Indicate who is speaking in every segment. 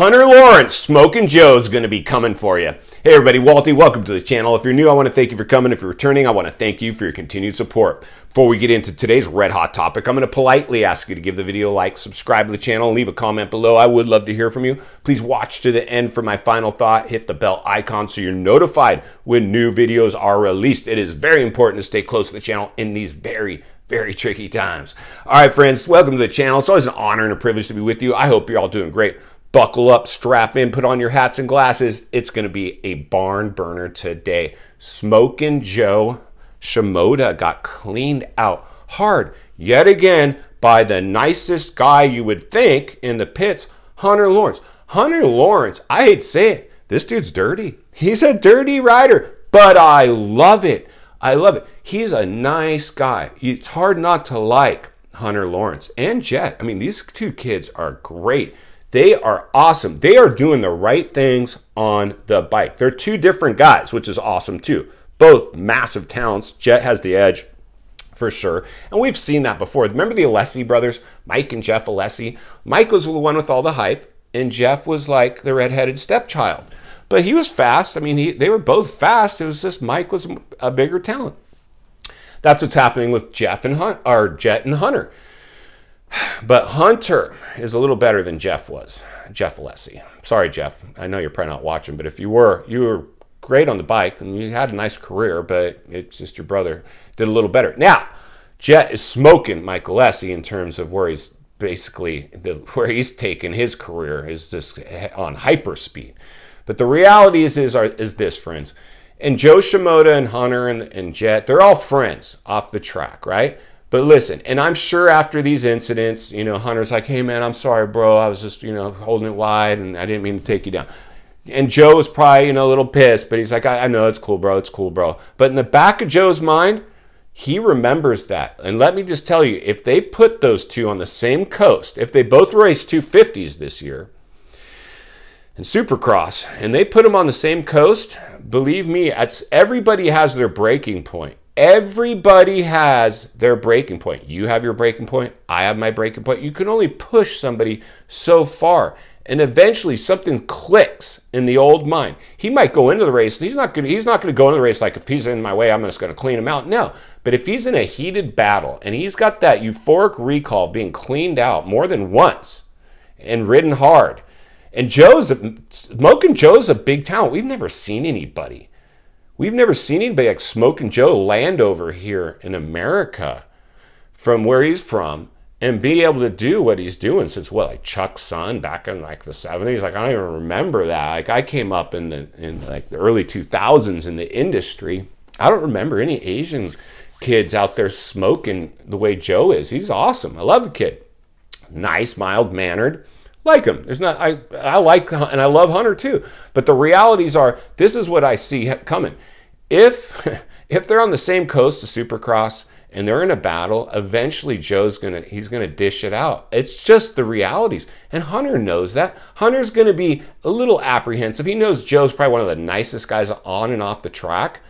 Speaker 1: Hunter Lawrence, Smoking Joe's going to be coming for you. Hey, everybody, Walty, welcome to the channel. If you're new, I want to thank you for coming. If you're returning, I want to thank you for your continued support. Before we get into today's red hot topic, I'm going to politely ask you to give the video a like, subscribe to the channel, leave a comment below. I would love to hear from you. Please watch to the end for my final thought. Hit the bell icon so you're notified when new videos are released. It is very important to stay close to the channel in these very, very tricky times. All right, friends, welcome to the channel. It's always an honor and a privilege to be with you. I hope you're all doing great. Buckle up, strap in, put on your hats and glasses. It's going to be a barn burner today. Smokin' Joe Shimoda got cleaned out hard yet again by the nicest guy you would think in the pits, Hunter Lawrence. Hunter Lawrence, I hate to say it, this dude's dirty. He's a dirty rider, but I love it. I love it. He's a nice guy. It's hard not to like Hunter Lawrence and Jet. I mean, these two kids are great. They are awesome. They are doing the right things on the bike. They're two different guys, which is awesome too. Both massive talents. Jet has the edge for sure. And we've seen that before. Remember the Alessi brothers, Mike and Jeff Alessi? Mike was the one with all the hype, and Jeff was like the redheaded stepchild. But he was fast. I mean, he, they were both fast. It was just Mike was a bigger talent. That's what's happening with Jeff and Hunt, or Jet and Hunter. But Hunter is a little better than Jeff was, Jeff Alessi. Sorry, Jeff. I know you're probably not watching, but if you were, you were great on the bike and you had a nice career, but it's just your brother did a little better. Now, Jet is smoking Mike Alessi in terms of where he's basically, the, where he's taken his career is just on hyperspeed. But the reality is, is, is this, friends. And Joe Shimoda and Hunter and, and Jet, they're all friends off the track, right? But listen, and I'm sure after these incidents, you know, Hunter's like, hey man, I'm sorry, bro. I was just, you know, holding it wide and I didn't mean to take you down. And Joe was probably, you know, a little pissed, but he's like, I, I know, it's cool, bro. It's cool, bro. But in the back of Joe's mind, he remembers that. And let me just tell you, if they put those two on the same coast, if they both race 250s this year and supercross, and they put them on the same coast, believe me, everybody has their breaking point everybody has their breaking point. You have your breaking point. I have my breaking point. You can only push somebody so far. And eventually something clicks in the old mind. He might go into the race. He's not going he's not going to go into the race like if he's in my way, I'm just going to clean him out. No. But if he's in a heated battle and he's got that euphoric recall being cleaned out more than once and ridden hard. And Joe's Moke and Joe's a big talent. We've never seen anybody We've never seen anybody like Smoke and Joe land over here in America from where he's from and be able to do what he's doing since what like Chuck's son back in like the 70s like I don't even remember that like I came up in the in like the early 2000s in the industry I don't remember any Asian kids out there smoking the way Joe is he's awesome I love the kid nice mild mannered like him. There's not I I like and I love Hunter too. But the realities are this is what I see coming. If if they're on the same coast to Supercross and they're in a battle, eventually Joe's gonna he's gonna dish it out. It's just the realities, and Hunter knows that. Hunter's gonna be a little apprehensive. He knows Joe's probably one of the nicest guys on and off the track,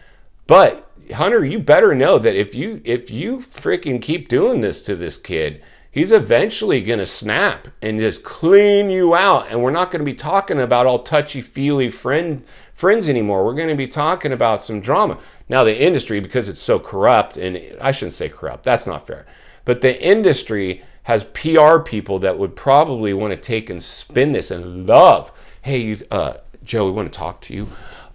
Speaker 1: but Hunter, you better know that if you if you freaking keep doing this to this kid he's eventually going to snap and just clean you out. And we're not going to be talking about all touchy feely friend friends anymore. We're going to be talking about some drama. Now the industry, because it's so corrupt, and I shouldn't say corrupt. That's not fair. But the industry has PR people that would probably want to take and spin this and love. Hey, uh, Joe, we want to talk to you.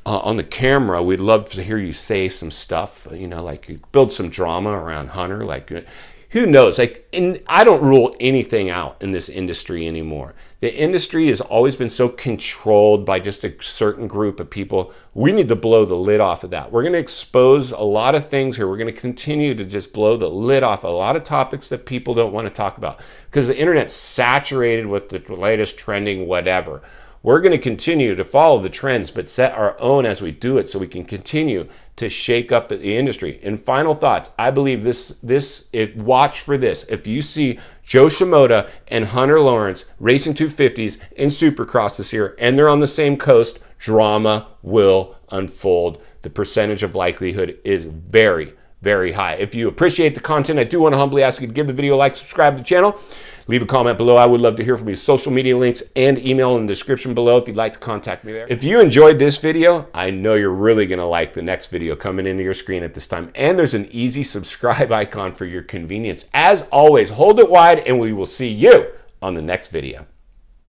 Speaker 1: Uh, on the camera, we'd love to hear you say some stuff, you know, like build some drama around Hunter, like who knows? Like, in, I don't rule anything out in this industry anymore. The industry has always been so controlled by just a certain group of people. We need to blow the lid off of that. We're going to expose a lot of things here. We're going to continue to just blow the lid off a lot of topics that people don't want to talk about because the internet's saturated with the latest trending whatever. We're going to continue to follow the trends, but set our own as we do it so we can continue to shake up the industry. And final thoughts, I believe this, this if, watch for this. If you see Joe Shimoda and Hunter Lawrence racing 250s in Supercross this year, and they're on the same coast, drama will unfold. The percentage of likelihood is very, very high. If you appreciate the content, I do want to humbly ask you to give the video a like, subscribe to the channel, leave a comment below. I would love to hear from you. Social media links and email in the description below if you'd like to contact me there. If you enjoyed this video, I know you're really going to like the next video coming into your screen at this time. And there's an easy subscribe icon for your convenience. As always, hold it wide and we will see you on the next video.